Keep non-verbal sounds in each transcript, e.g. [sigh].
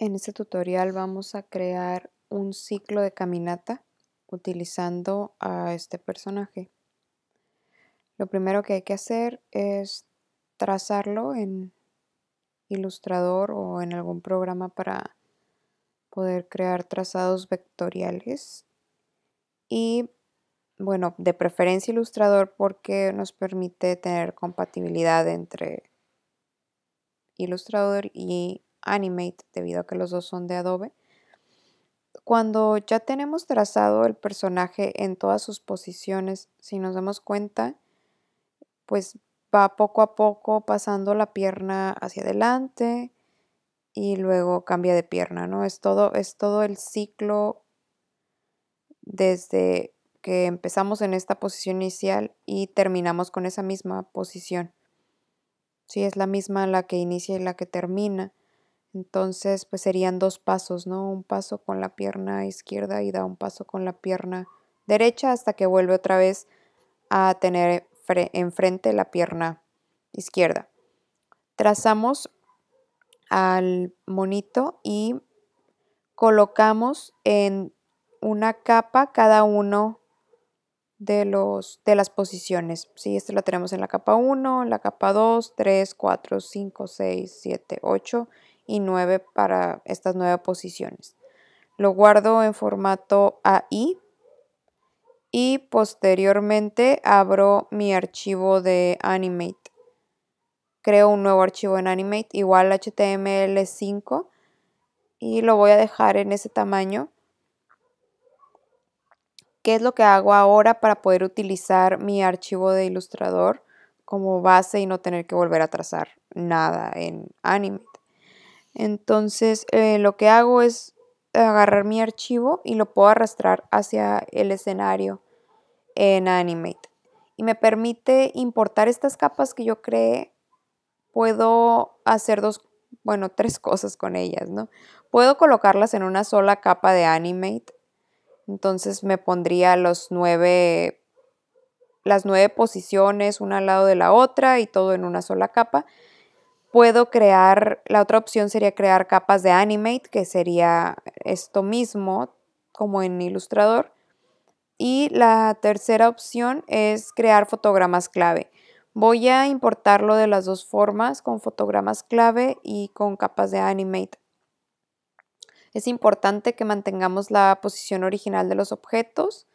En este tutorial vamos a crear un ciclo de caminata utilizando a este personaje. Lo primero que hay que hacer es trazarlo en Ilustrador o en algún programa para poder crear trazados vectoriales. Y bueno, de preferencia Ilustrador porque nos permite tener compatibilidad entre Ilustrador y Animate, debido a que los dos son de Adobe. Cuando ya tenemos trazado el personaje en todas sus posiciones, si nos damos cuenta, pues va poco a poco pasando la pierna hacia adelante y luego cambia de pierna, ¿no? Es todo, es todo el ciclo desde que empezamos en esta posición inicial y terminamos con esa misma posición. Sí, es la misma la que inicia y la que termina. Entonces, pues serían dos pasos, ¿no? Un paso con la pierna izquierda y da un paso con la pierna derecha hasta que vuelve otra vez a tener enfrente la pierna izquierda. Trazamos al monito y colocamos en una capa cada uno de, las posiciones. Sí, esto lo tenemos en la capa 1, la capa 2, 3, 4, 5, 6, 7, 8 y 9 para estas nueve posiciones. Lo guardo en formato AI y posteriormente abro mi archivo de Animate. Creo un nuevo archivo en Animate, igual HTML5 y lo voy a dejar en ese tamaño. ¿Qué es lo que hago ahora para poder utilizar mi archivo de ilustrador como base y no tener que volver a trazar nada en Animate? Entonces eh, lo que hago es agarrar mi archivo y lo puedo arrastrar hacia el escenario en Animate. Y me permite importar estas capas que yo creé. Puedo hacer dos, bueno, tres cosas con ellas, ¿no? Puedo colocarlas en una sola capa de Animate. Entonces me pondría nueve, las nueve posiciones una al lado de la otra y todo en una sola capa. Puedo crear, la otra opción sería crear capas de animate, que sería esto mismo, como en Illustrator. Y la tercera opción es crear fotogramas clave. Voy a importarlo de las dos formas, con fotogramas clave y con capas de animate. Es importante que mantengamos la posición original de los objetos.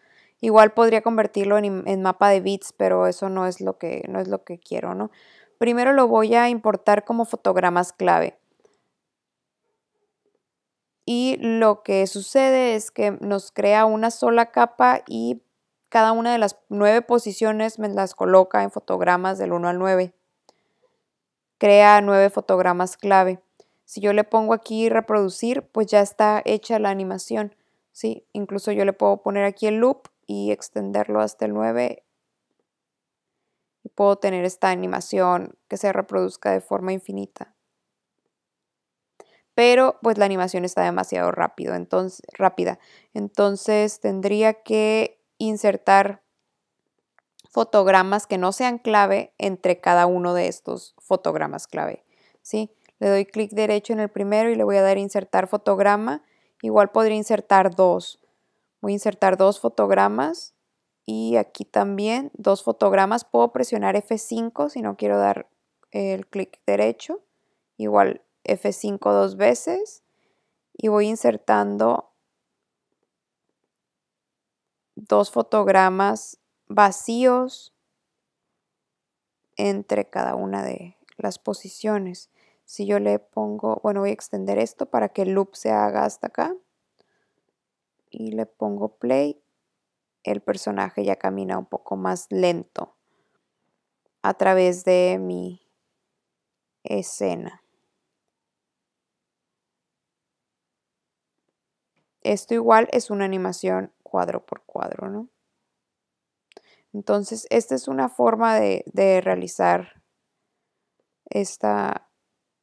Igual podría convertirlo en, mapa de bits, pero eso no es lo que, no es lo que quiero, ¿no? primero lo voy a importar como fotogramas clave. Y lo que sucede es que nos crea una sola capa y cada una de las nueve posiciones me las coloca en fotogramas del 1 al 9. Crea nueve fotogramas clave. Si yo le pongo aquí reproducir, pues ya está hecha la animación. ¿sí? Incluso yo le puedo poner aquí el loop y extenderlo hasta el 9 puedo tener esta animación que se reproduzca de forma infinita. Pero pues la animación está demasiado rápido, entonces, rápida. Entonces tendría que insertar fotogramas que no sean clave entre cada uno de estos fotogramas clave. ¿sí? Le doy clic derecho en el primero y le voy a dar insertar fotograma. Igual podría insertar dos. Voy a insertar dos fotogramas y aquí también dos fotogramas. Puedo presionar F5 si no quiero dar el clic derecho. Igual F5 dos veces. Y voy insertando dos fotogramas vacíos entre cada una de las posiciones. Si yo le pongo, bueno, voy a extender esto para que el loop se haga hasta acá. Y le pongo play el personaje ya camina un poco más lento a través de mi escena. Esto igual es una animación cuadro por cuadro, ¿no? Entonces, esta es una forma de, realizar esta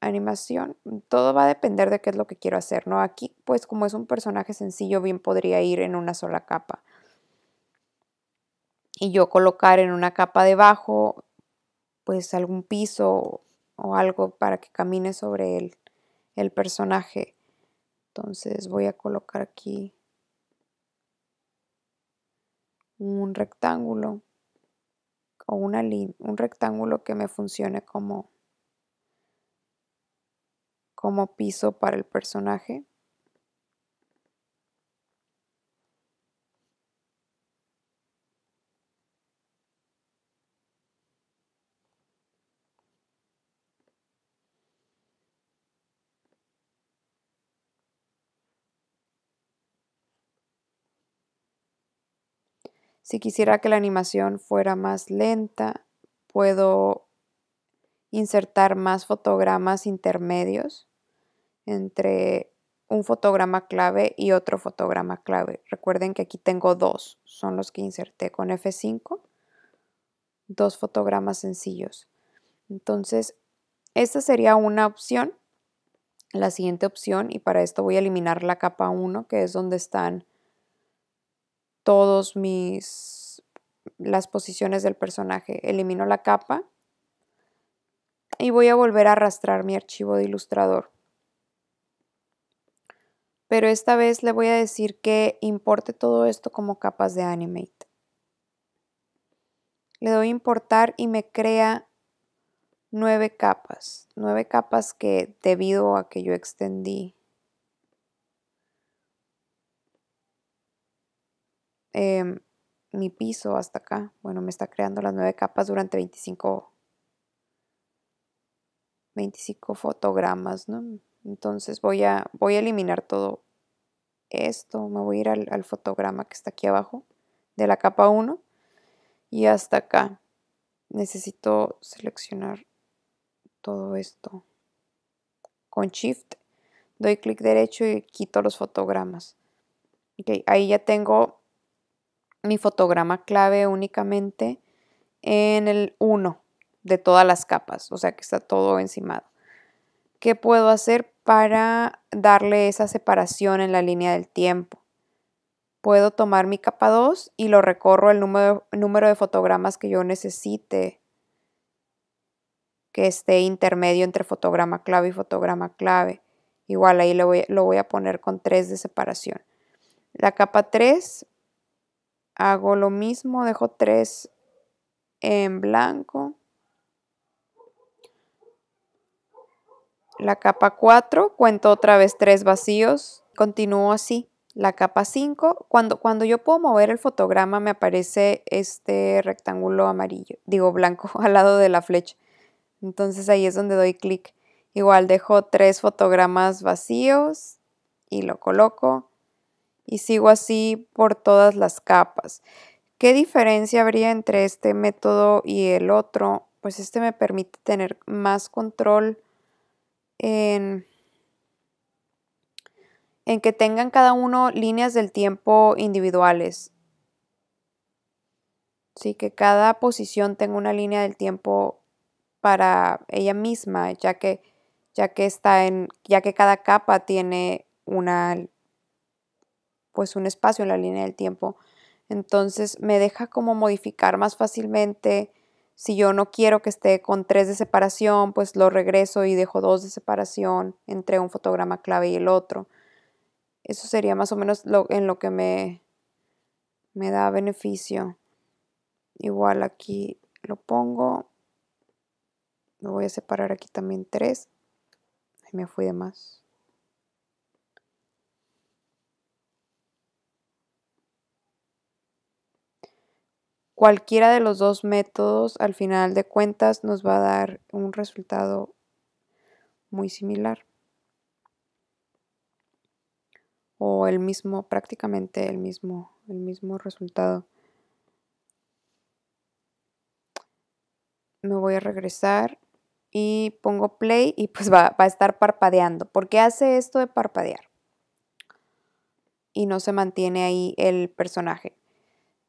animación. Todo va a depender de qué es lo que quiero hacer, ¿no? Aquí, pues como es un personaje sencillo, bien podría ir en una sola capa y yo colocar en una capa debajo pues algún piso o algo para que camine sobre el personaje. Entonces voy a colocar aquí un rectángulo o una un rectángulo que me funcione como como piso para el personaje. Si quisiera que la animación fuera más lenta, puedo insertar más fotogramas intermedios entre un fotograma clave y otro fotograma clave. Recuerden que aquí tengo dos, son los que inserté con F5, dos fotogramas sencillos. Entonces, esta sería una opción. La siguiente opción, y para esto voy a eliminar la capa 1, que es donde están todos mis las posiciones del personaje. Elimino la capa y voy a volver a arrastrar mi archivo de ilustrador. Pero esta vez le voy a decir que importe todo esto como capas de Animate. Le doy importar y me crea nueve capas. Nueve capas que debido a que yo extendí Em, mi piso hasta acá. Bueno, me está creando las nueve capas durante 25, 25 fotogramas, Entonces voy a, voy a eliminar todo esto. Me voy a ir al, fotograma que está aquí abajo de la capa 1 y hasta acá. Necesito seleccionar todo esto. Con Shift doy clic derecho y quito los fotogramas. Okay, ahí ya tengo mi fotograma clave únicamente en el 1 de todas las capas, o sea que está todo encimado. ¿Qué puedo hacer para darle esa separación en la línea del tiempo? Puedo tomar mi capa 2 y lo recorro el número, número de fotogramas que yo necesite que esté intermedio entre fotograma clave y fotograma clave. Igual ahí lo voy, lo voy a poner con 3 de separación. La capa 3 hago lo mismo, dejo tres en blanco. La capa 4, cuento otra vez tres vacíos, continúo así. La capa 5, cuando, cuando yo puedo mover el fotograma me aparece este rectángulo amarillo, digo blanco, [laughs] al lado de la flecha. Entonces ahí es donde doy clic. Igual dejo tres fotogramas vacíos y lo coloco y sigo así por todas las capas. ¿Qué diferencia habría entre este método y el otro? Pues este me permite tener más control en, que tengan cada uno líneas del tiempo individuales. Así que cada posición tenga una línea del tiempo para ella misma, ya que, ya que está en, ya que cada capa tiene una pues un espacio en la línea del tiempo. Entonces me deja como modificar más fácilmente. Si yo no quiero que esté con tres de separación, pues lo regreso y dejo dos de separación entre un fotograma clave y el otro. Eso sería más o menos lo, en lo que me, me da beneficio. Igual aquí lo pongo. Lo voy a separar aquí también tres. Y me fui de más. Cualquiera de los dos métodos, al final de cuentas, nos va a dar un resultado muy similar. O el mismo, prácticamente el mismo, el mismo resultado. Me voy a regresar y pongo play y pues va, va a estar parpadeando. ¿Por qué hace esto de parpadear? Y no se mantiene ahí el personaje.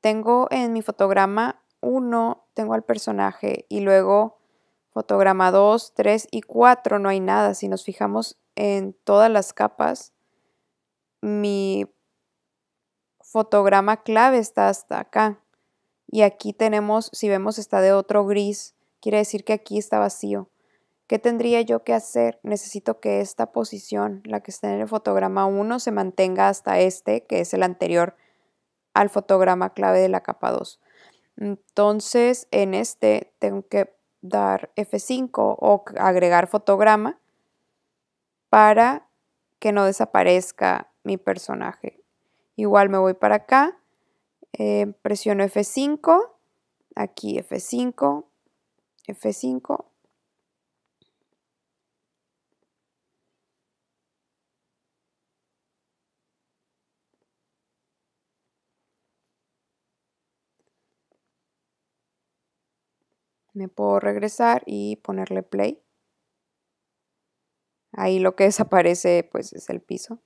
Tengo en mi fotograma 1, tengo al personaje y luego fotograma 2, 3 y 4 no hay nada. Si nos fijamos en todas las capas, mi fotograma clave está hasta acá. Y aquí tenemos, si vemos, está de otro gris. Quiere decir que aquí está vacío. ¿Qué tendría yo que hacer? Necesito que esta posición, la que está en el fotograma 1, se mantenga hasta este, que es el anterior al fotograma clave de la capa 2. Entonces, en este tengo que dar F5 o agregar fotograma para que no desaparezca mi personaje. Igual me voy para acá, eh, presiono F5, aquí F5, F5, Me puedo regresar y ponerle play. Ahí lo que [laughs] desaparece pues es el piso.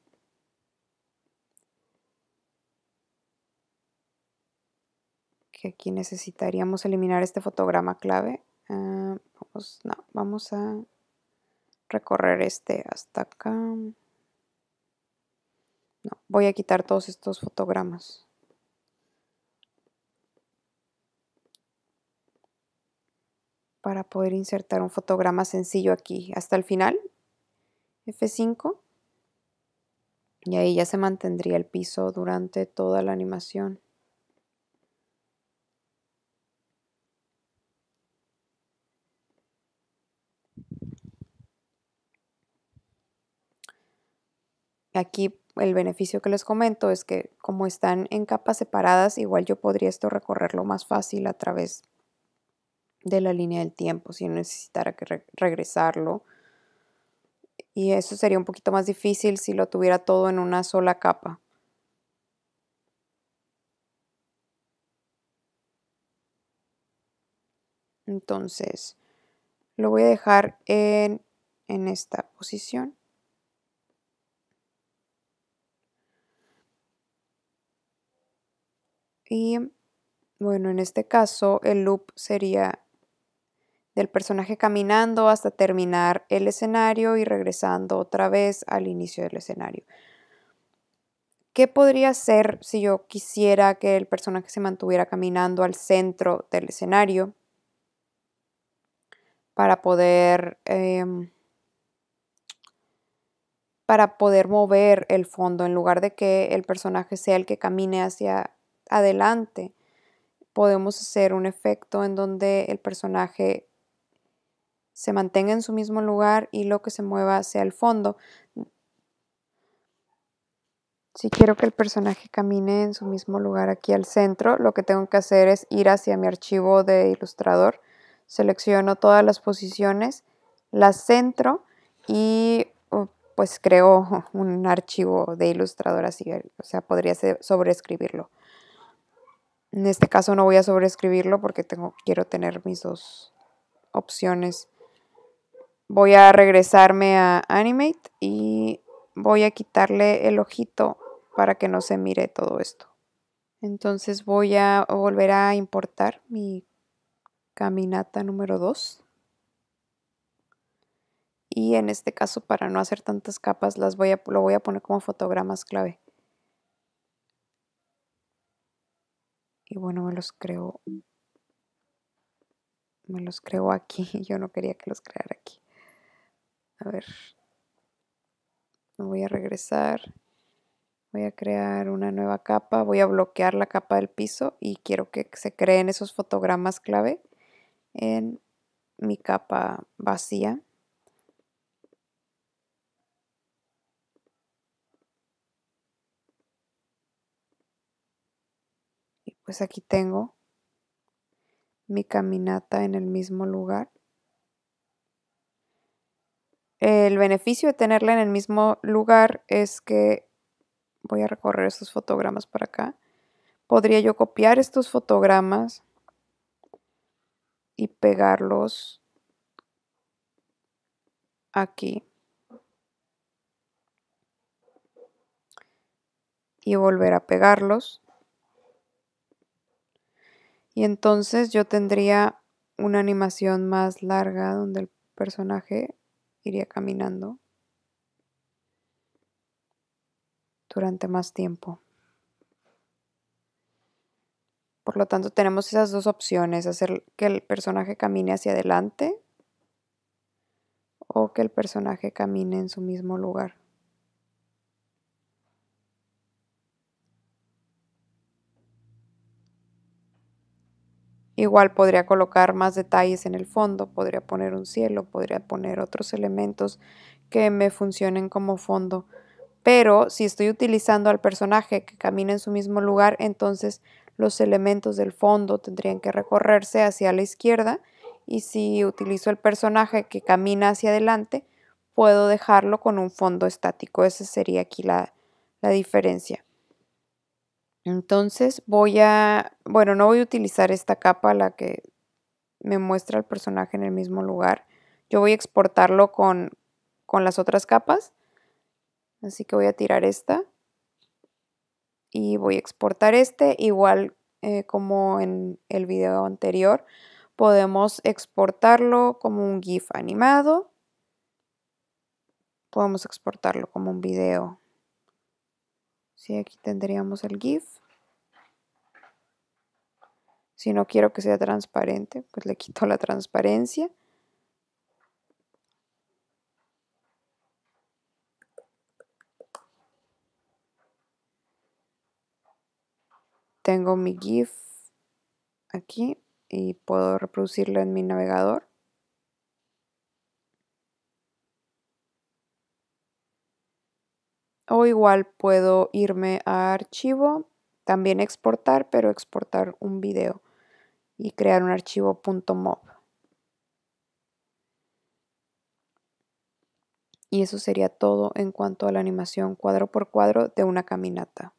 Que aquí necesitaríamos eliminar este fotograma clave. vamos, ah, pues, no, vamos a recorrer este hasta acá. No, voy a quitar todos estos fotogramas. para poder insertar un fotograma sencillo aquí hasta el final. F5. Y ahí ya se mantendría el piso durante toda la animación. Aquí el beneficio que les comento es que como están en capas separadas, igual yo podría esto recorrerlo más fácil a través de de la línea del tiempo si necesitara que regresarlo. Y eso sería un poquito más difícil si lo tuviera todo en una sola capa. Entonces, lo voy a dejar en, en esta posición. Y bueno, en este caso el loop sería del personaje caminando hasta terminar el escenario y regresando otra vez al inicio del escenario. ¿Qué podría ser si yo quisiera que el personaje se mantuviera caminando al centro del escenario para poder, em, para poder mover el fondo en lugar de que el personaje sea el que camine hacia adelante? Podemos hacer un efecto en donde el personaje se mantenga en su mismo lugar y lo que se mueva hacia el fondo. Si quiero que el personaje camine en su mismo lugar aquí al centro, lo que tengo que hacer es ir hacia mi archivo de ilustrador, selecciono todas las posiciones, las centro y oh, pues creo [laughs] un archivo de ilustrador así, o sea, podría sobreescribirlo. En este caso no voy a sobreescribirlo porque quiero tener mis dos opciones voy a regresarme a Animate y voy a quitarle el ojito para que no se mire todo esto. Entonces voy a volver a importar mi caminata número 2. Y en este caso, para no hacer tantas capas, las voy a, lo voy a poner como fotogramas clave. Y bueno, me los creo. Me los creo aquí. [laughs] Yo no quería que los creara aquí. A ver. Me voy a regresar. Voy a crear una nueva capa. Voy a bloquear la capa del piso y quiero que se creen esos fotogramas clave en mi capa vacía. Y pues aquí tengo mi caminata en el mismo lugar. El beneficio de tenerla en el mismo lugar es que voy a recorrer estos fotogramas para acá. Podría yo copiar estos fotogramas y pegarlos aquí. Y volver a pegarlos. Y entonces yo tendría una animación más larga donde el personaje iría caminando durante más tiempo. Por lo tanto, tenemos esas dos opciones, hacer que el personaje camine hacia adelante o que el personaje camine en su mismo lugar. Igual podría colocar más detalles en el fondo, podría poner un cielo, podría poner otros elementos que me funcionen como fondo. Pero si estoy utilizando al personaje que camina en su mismo lugar, entonces los elementos del fondo tendrían que recorrerse hacia la izquierda y si utilizo el personaje que camina hacia adelante, puedo dejarlo con un fondo estático. Esa sería aquí la, la diferencia. Entonces voy a, bueno, no voy a utilizar esta capa, la que me muestra el personaje en el mismo lugar. Yo voy a exportarlo con, con las otras capas. Así que voy a tirar esta. Y voy a exportar este. Igual eh, como en el video anterior, podemos exportarlo como un GIF animado. Podemos exportarlo como un video si aquí tendríamos el GIF. Si no quiero que sea transparente, pues le quito la transparencia. Tengo mi GIF aquí y puedo reproducirlo en mi navegador. O igual puedo irme a archivo, también exportar, pero exportar un video y crear un archivo Y eso sería todo en cuanto a la animación cuadro por cuadro de una caminata.